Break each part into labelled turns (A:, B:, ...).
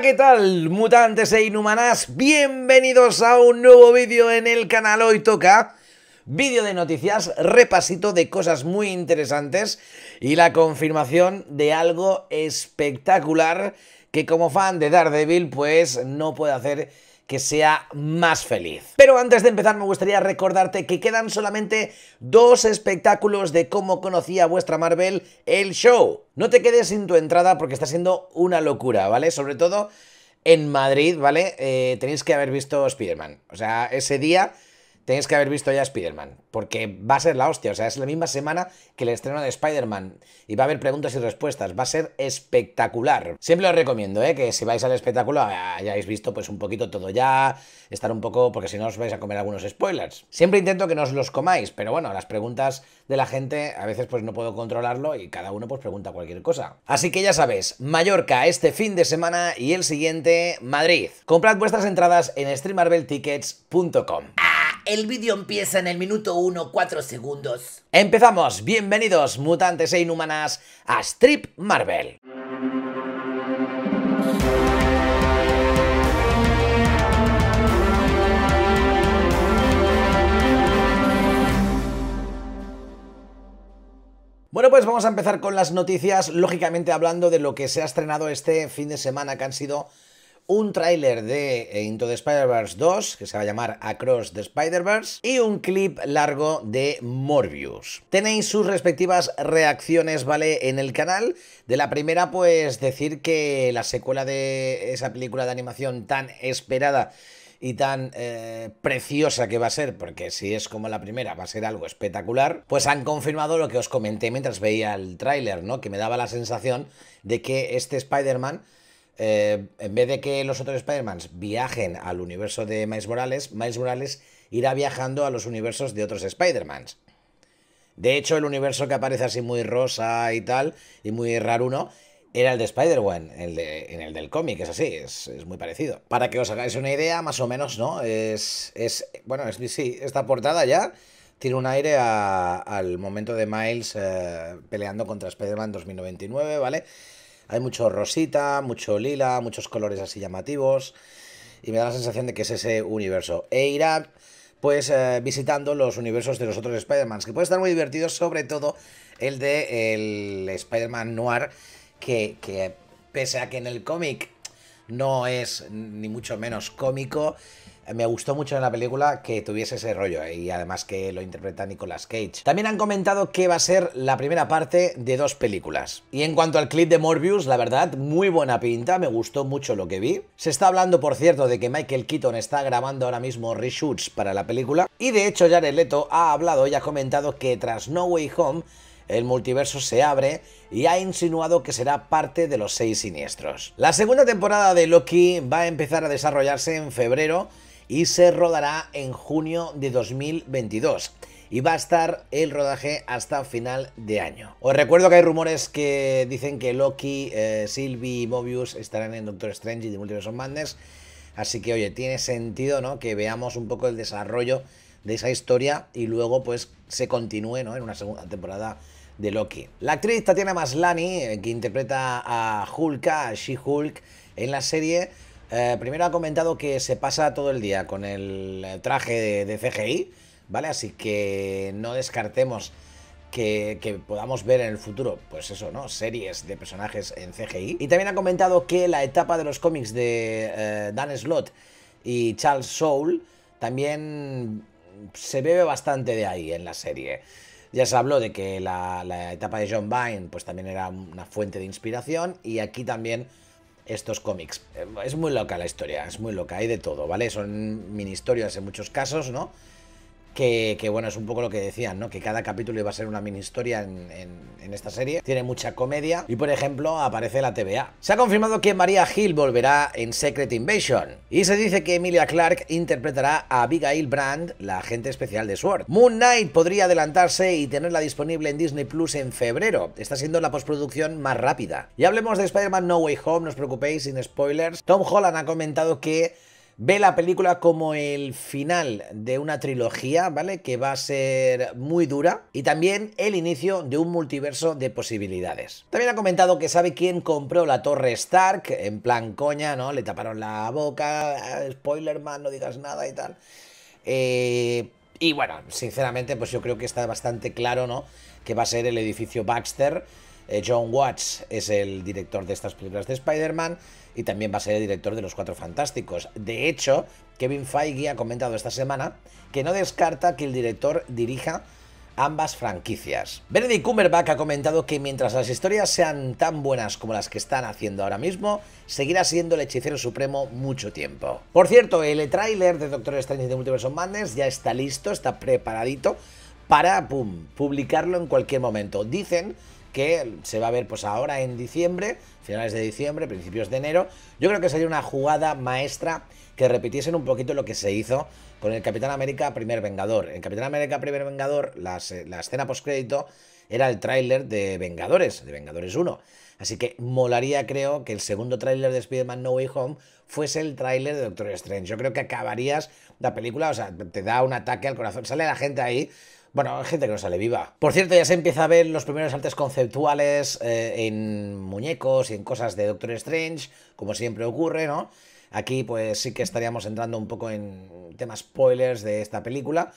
A: ¿qué tal? Mutantes e inhumanas, bienvenidos a un nuevo vídeo en el canal Hoy Toca. Vídeo de noticias, repasito de cosas muy interesantes y la confirmación de algo espectacular que como fan de Daredevil pues no puedo hacer que sea más feliz. Pero antes de empezar me gustaría recordarte que quedan solamente dos espectáculos de cómo conocía vuestra Marvel el show. No te quedes sin tu entrada porque está siendo una locura, ¿vale? Sobre todo en Madrid, ¿vale? Eh, tenéis que haber visto Spider-Man. O sea, ese día tenéis que haber visto ya Spider-Man, porque va a ser la hostia, o sea, es la misma semana que el estreno de Spider-Man y va a haber preguntas y respuestas, va a ser espectacular. Siempre os recomiendo, ¿eh? que si vais al espectáculo ah, hayáis visto pues un poquito todo ya, estar un poco, porque si no os vais a comer algunos spoilers. Siempre intento que no os los comáis, pero bueno, las preguntas de la gente a veces pues no puedo controlarlo y cada uno pues pregunta cualquier cosa. Así que ya sabéis, Mallorca este fin de semana y el siguiente Madrid. Comprad vuestras entradas en streammarveltickets.com el vídeo empieza en el minuto 1, 4 segundos. Empezamos. Bienvenidos, mutantes e inhumanas, a Strip Marvel. Bueno, pues vamos a empezar con las noticias, lógicamente hablando de lo que se ha estrenado este fin de semana, que han sido un tráiler de eh, Into the Spider-Verse 2, que se va a llamar Across the Spider-Verse, y un clip largo de Morbius. Tenéis sus respectivas reacciones, ¿vale? En el canal. De la primera, pues decir que la secuela de esa película de animación tan esperada y tan eh, preciosa que va a ser, porque si es como la primera va a ser algo espectacular, pues han confirmado lo que os comenté mientras veía el tráiler, ¿no? Que me daba la sensación de que este Spider-Man eh, en vez de que los otros Spider-Man viajen al universo de Miles Morales, Miles Morales irá viajando a los universos de otros Spider-Mans. De hecho, el universo que aparece así muy rosa y tal, y muy raro uno era el de Spider-Man, en el del cómic, es así, es, muy parecido. Para que os hagáis una idea, más o menos, ¿no? Es, bueno, es, sí, esta portada ya tiene un aire al momento de Miles eh, peleando contra Spider-Man 2099, ¿vale? Hay mucho rosita, mucho lila, muchos colores así llamativos. Y me da la sensación de que es ese universo. E irá pues eh, visitando los universos de los otros Spider-Man, que puede estar muy divertido, sobre todo el de el Spider-Man Noir, que, que pese a que en el cómic no es ni mucho menos cómico, me gustó mucho en la película que tuviese ese rollo eh, y además que lo interpreta Nicolas Cage. También han comentado que va a ser la primera parte de dos películas. Y en cuanto al clip de Morbius, la verdad, muy buena pinta, me gustó mucho lo que vi. Se está hablando, por cierto, de que Michael Keaton está grabando ahora mismo reshoots para la película. Y de hecho, Jared Leto ha hablado y ha comentado que tras No Way Home, el multiverso se abre y ha insinuado que será parte de los seis siniestros. La segunda temporada de Loki va a empezar a desarrollarse en febrero y se rodará en junio de 2022 y va a estar el rodaje hasta final de año. Os recuerdo que hay rumores que dicen que Loki, eh, Sylvie y Mobius estarán en Doctor Strange y The Multiverse of Madness, así que oye, tiene sentido ¿no? que veamos un poco el desarrollo de esa historia y luego pues se continúe en una segunda temporada de Loki. La actriz Tatiana Maslani, eh, que interpreta a Hulk, a She-Hulk en la serie, eh, primero ha comentado que se pasa todo el día con el eh, traje de, CGI, ¿vale? Así que no descartemos que, podamos ver en el futuro, pues eso, ¿no? Series de personajes en CGI. Y también ha comentado que la etapa de los cómics de eh, Dan Slott y Charles Soule también se bebe bastante de ahí en la serie. Ya se habló de que la, la etapa de John Vine pues también era una fuente de inspiración y aquí también estos cómics. Eh, es muy loca la historia, es muy loca, hay de todo, ¿vale? Son mini historias en muchos casos, ¿no? Que, bueno, es un poco lo que decían, ¿no? Que cada capítulo iba a ser una mini historia en, esta serie. Tiene mucha comedia y, por ejemplo, aparece la TVA. Se ha confirmado que María Hill volverá en Secret Invasion. Y se dice que Emilia Clark interpretará a Abigail Brand, la agente especial de SWORD. Moon Knight podría adelantarse y tenerla disponible en Disney Plus en febrero. Está siendo la postproducción más rápida. Y hablemos de Spider-Man No Way Home, no os preocupéis, sin spoilers. Tom Holland ha comentado que ve la película como el final de una trilogía, ¿vale? Que va a ser muy dura y también el inicio de un multiverso de posibilidades. También ha comentado que sabe quién compró la torre Stark, en plan coña, ¿no? Le taparon la boca, ah, spoiler man, no digas nada y tal. Eh, y bueno, sinceramente, pues yo creo que está bastante claro, ¿no? Que va a ser el edificio Baxter. Eh, John Watts es el director de estas películas de Spider-Man y también va a ser el director de Los Cuatro Fantásticos. De hecho, Kevin Feige ha comentado esta semana que no descarta que el director dirija ambas franquicias. Benedict Cumberbatch ha comentado que mientras las historias sean tan buenas como las que están haciendo ahora mismo, seguirá siendo el hechicero supremo mucho tiempo. Por cierto, el tráiler de Doctor Strange de Multiverse of Madness ya está listo, está preparadito para publicarlo en cualquier momento. Dicen que se va a ver pues ahora en diciembre, finales de diciembre, principios de enero. Yo creo que sería una jugada maestra que repitiesen un poquito lo que se hizo con el Capitán América Primer Vengador. En Capitán América Primer Vengador, la, la escena postcrédito era el tráiler de Vengadores, de Vengadores 1. Así que molaría, creo, que el segundo tráiler de Spider-Man No Way Home fuese el tráiler de Doctor Strange. Yo creo que acabarías la película, o sea, te da un ataque al corazón, sale la gente ahí bueno, gente que no sale viva. Por cierto, ya se empieza a ver los primeros artes conceptuales eh, en muñecos y en cosas de Doctor Strange, como siempre ocurre, ¿no? Aquí pues sí que estaríamos entrando un poco en temas spoilers de esta película,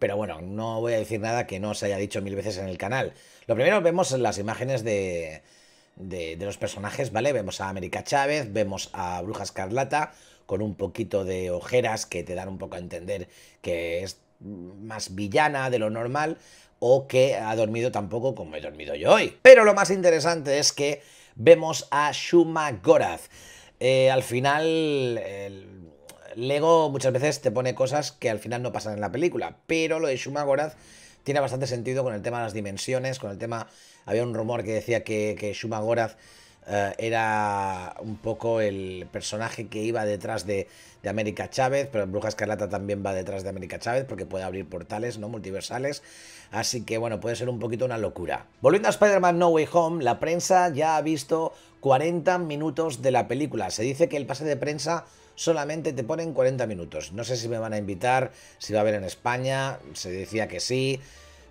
A: pero bueno, no voy a decir nada que no se haya dicho mil veces en el canal. Lo primero vemos las imágenes de, de, de los personajes, ¿vale? Vemos a América Chávez, vemos a Bruja Escarlata, con un poquito de ojeras que te dan un poco a entender que es más villana de lo normal o que ha dormido tampoco como he dormido yo hoy. Pero lo más interesante es que vemos a Shuma Gorath. Eh, al final, Lego muchas veces te pone cosas que al final no pasan en la película, pero lo de Shuma Gorath tiene bastante sentido con el tema de las dimensiones, con el tema... Había un rumor que decía que, que Shuma Gorath eh, era un poco el personaje que iba detrás de, América Chávez, pero Bruja Escarlata también va detrás de América Chávez porque puede abrir portales no multiversales. Así que bueno, puede ser un poquito una locura. Volviendo a Spider-Man No Way Home, la prensa ya ha visto 40 minutos de la película. Se dice que el pase de prensa solamente te ponen 40 minutos. No sé si me van a invitar, si va a haber en España, se decía que sí.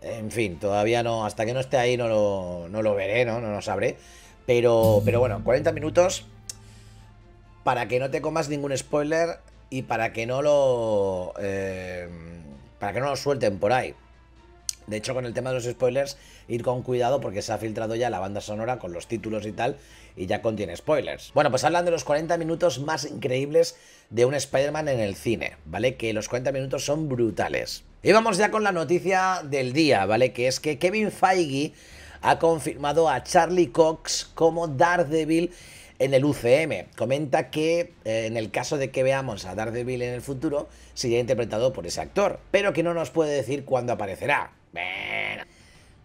A: En fin, todavía no, hasta que no esté ahí no lo, no lo veré, ¿no? no lo sabré. Pero, pero bueno, 40 minutos para que no te comas ningún spoiler y para que no lo eh, para que no lo suelten por ahí. De hecho, con el tema de los spoilers, ir con cuidado porque se ha filtrado ya la banda sonora con los títulos y tal, y ya contiene spoilers. Bueno, pues hablan de los 40 minutos más increíbles de un Spider-Man en el cine, ¿vale? Que los 40 minutos son brutales. Y vamos ya con la noticia del día, ¿vale? Que es que Kevin Feige ha confirmado a Charlie Cox como Daredevil en el UCM. Comenta que eh, en el caso de que veamos a Daredevil en el futuro, sería interpretado por ese actor, pero que no nos puede decir cuándo aparecerá.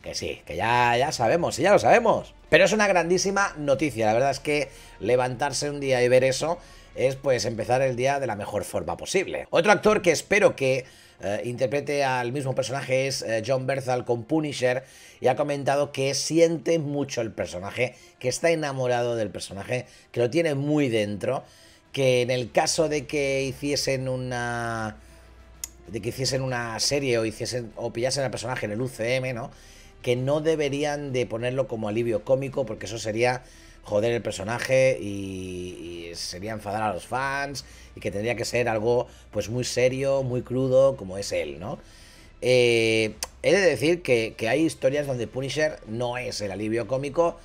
A: que sí, que ya, ya sabemos, ya lo sabemos. Pero es una grandísima noticia, la verdad es que levantarse un día y ver eso es pues empezar el día de la mejor forma posible. Otro actor que espero que eh, interprete al mismo personaje es eh, John Berthal con Punisher y ha comentado que siente mucho el personaje, que está enamorado del personaje, que lo tiene muy dentro, que en el caso de que hiciesen una de que hiciesen una serie o hiciesen o pillasen al personaje en el UCM, ¿no? Que no deberían de ponerlo como alivio cómico porque eso sería joder el personaje y, sería enfadar a los fans y que tendría que ser algo pues muy serio, muy crudo como es él, ¿no? Eh, he de decir que, hay historias donde Punisher no es el alivio cómico,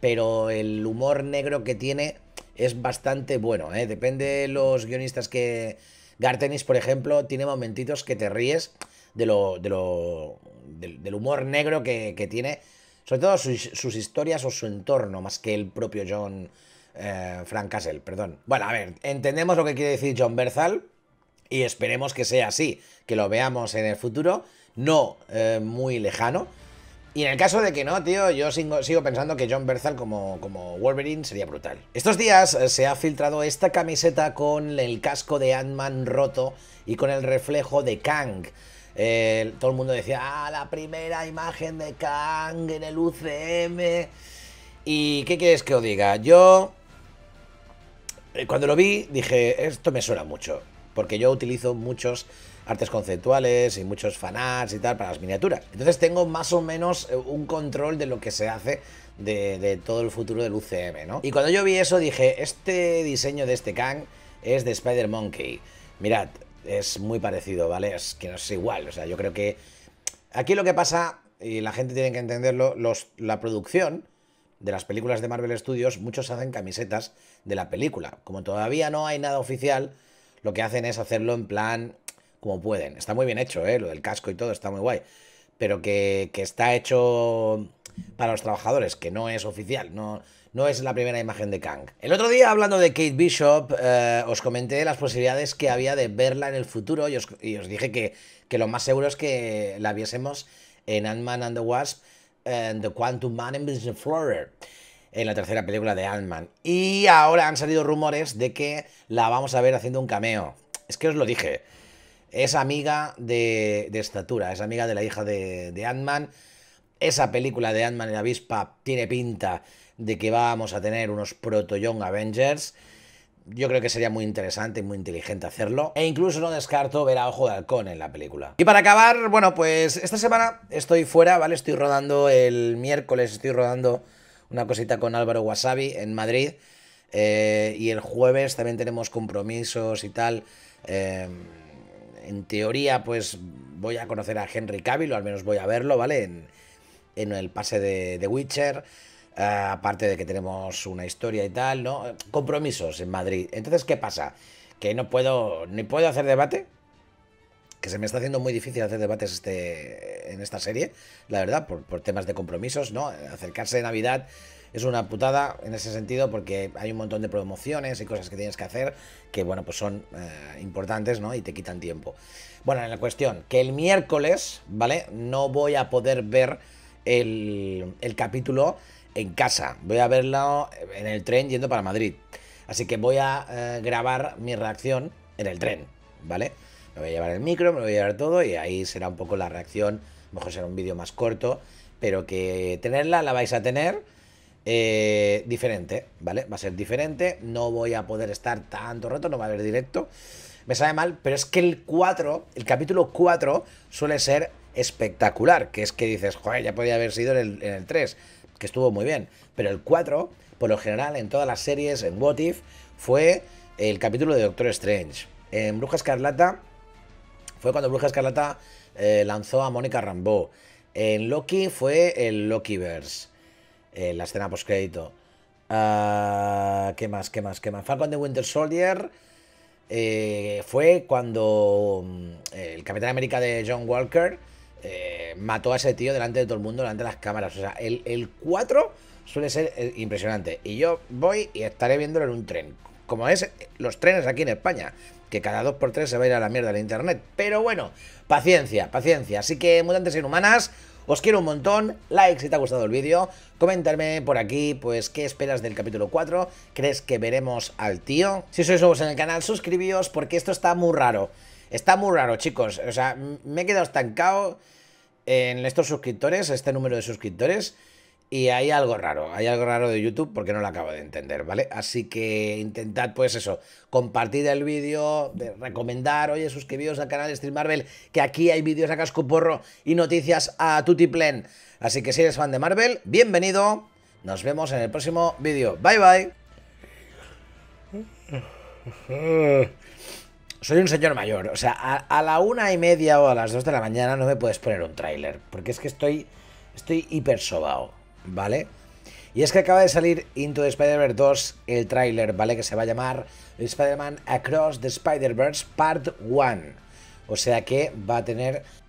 A: pero el humor negro que tiene es bastante bueno, ¿eh? Depende de los guionistas que... Gartenis, por ejemplo, tiene momentitos que te ríes de lo, de lo, del, humor negro que, que tiene sobre todo sus, historias o su entorno, más que el propio John eh, Frank Castle, perdón. Bueno, a ver, entendemos lo que quiere decir John Berthal y esperemos que sea así, que lo veamos en el futuro, no eh, muy lejano. Y en el caso de que no, tío, yo sigo, pensando que John Berthal como, como, Wolverine sería brutal. Estos días eh, se ha filtrado esta camiseta con el casco de Ant-Man roto y con el reflejo de Kang. Eh, todo el mundo decía, ah, la primera imagen de Kang en el UCM. ¿Y qué quieres que os diga? Yo, eh, cuando lo vi, dije, esto me suena mucho. Porque yo utilizo muchos artes conceptuales y muchos fanarts y tal para las miniaturas. Entonces tengo más o menos eh, un control de lo que se hace de, todo el futuro del UCM, Y cuando yo vi eso dije, este diseño de este Kang es de Spider Monkey. Mirad, es muy parecido, ¿vale? Es que no es igual, o sea, yo creo que aquí lo que pasa, y la gente tiene que entenderlo, los, la producción de las películas de Marvel Studios, muchos hacen camisetas de la película. Como todavía no hay nada oficial, lo que hacen es hacerlo en plan como pueden. Está muy bien hecho, ¿eh? Lo del casco y todo está muy guay. Pero que, que está hecho para los trabajadores, que no es oficial, no no es la primera imagen de Kang. El otro día, hablando de Kate Bishop, eh, os comenté las posibilidades que había de verla en el futuro y os, dije que, lo más seguro es que la viésemos en Ant-Man and the Wasp, The Quantum Man and the flower en la tercera película de Ant-Man. Y ahora han salido rumores de que la vamos a ver haciendo un cameo. Es que os lo dije. Es amiga de, estatura, es amiga de la hija de, Ant-Man. Esa película de Ant-Man y la avispa tiene pinta de que vamos a tener unos proto Young Avengers. Yo creo que sería muy interesante y muy inteligente hacerlo. E incluso no descarto ver a Ojo de Halcón en la película. Y para acabar, bueno, pues esta semana estoy fuera, ¿vale? Estoy rodando el miércoles, estoy rodando una cosita con Álvaro Wasabi en Madrid. Eh, y el jueves también tenemos compromisos y tal. Eh, en teoría, pues voy a conocer a Henry Cavill, o al menos voy a verlo, ¿vale? En, en el pase de, de Witcher. Ah, aparte de que tenemos una historia y tal, ¿no? Compromisos en Madrid. Entonces, ¿qué pasa? Que no puedo, ni puedo hacer debate, que se me está haciendo muy difícil hacer debates este, en esta serie, la verdad, por, temas de compromisos, ¿no? Acercarse de Navidad es una putada en ese sentido porque hay un montón de promociones y cosas que tienes que hacer que, bueno, pues son eh, importantes, ¿no? Y te quitan tiempo. Bueno, en la cuestión, que el miércoles, ¿vale? No voy a poder ver el, el capítulo en casa. Voy a verlo en el tren yendo para Madrid. Así que voy a eh, grabar mi reacción en el tren, ¿vale? Me voy a llevar el micro, me voy a llevar todo y ahí será un poco la reacción. mejor será un vídeo más corto, pero que tenerla la vais a tener eh, diferente, ¿vale? Va a ser diferente, no voy a poder estar tanto rato, no va a haber directo. Me sabe mal, pero es que el 4, el capítulo 4 suele ser espectacular, que es que dices, joder, ya podría haber sido en el, en el 3 que estuvo muy bien. Pero el 4, por lo general, en todas las series, en What If, fue el capítulo de Doctor Strange. En Bruja Escarlata fue cuando Bruja Escarlata eh, lanzó a Mónica Rambeau. En Loki fue el Lokiverse, eh, la escena post crédito. Ah, ¿Qué más? ¿Qué más? ¿Qué más? Falcon de Winter Soldier eh, fue cuando mm, el Capitán América de John Walker mató a ese tío delante de todo el mundo, delante de las cámaras. O sea, el, 4 suele ser eh, impresionante. Y yo voy y estaré viéndolo en un tren. Como es los trenes aquí en España, que cada 2x3 se va a ir a la mierda el internet. Pero bueno, paciencia, paciencia. Así que, mutantes inhumanas, os quiero un montón, like si te ha gustado el vídeo, comentarme por aquí, pues, qué esperas del capítulo 4, crees que veremos al tío. Si sois nuevos en el canal, suscribíos porque esto está muy raro. Está muy raro, chicos. O sea, me he quedado estancado en estos suscriptores, este número de suscriptores, y hay algo raro, hay algo raro de YouTube porque no lo acabo de entender, ¿vale? Así que intentad, pues eso, compartir el vídeo, recomendar, oye, suscribiros al canal de Stream Marvel, que aquí hay vídeos a casco porro y noticias a tutiplen. Así que si eres fan de Marvel, bienvenido, nos vemos en el próximo vídeo. Bye, bye. soy un señor mayor. O sea, a, la una y media o a las dos de la mañana no me puedes poner un tráiler. Porque es que estoy. Estoy hiper sobao, ¿vale? Y es que acaba de salir Into the Spider-Verse 2, el tráiler, ¿vale? Que se va a llamar Spider-Man Across the Spider-Verse Part 1. O sea que va a tener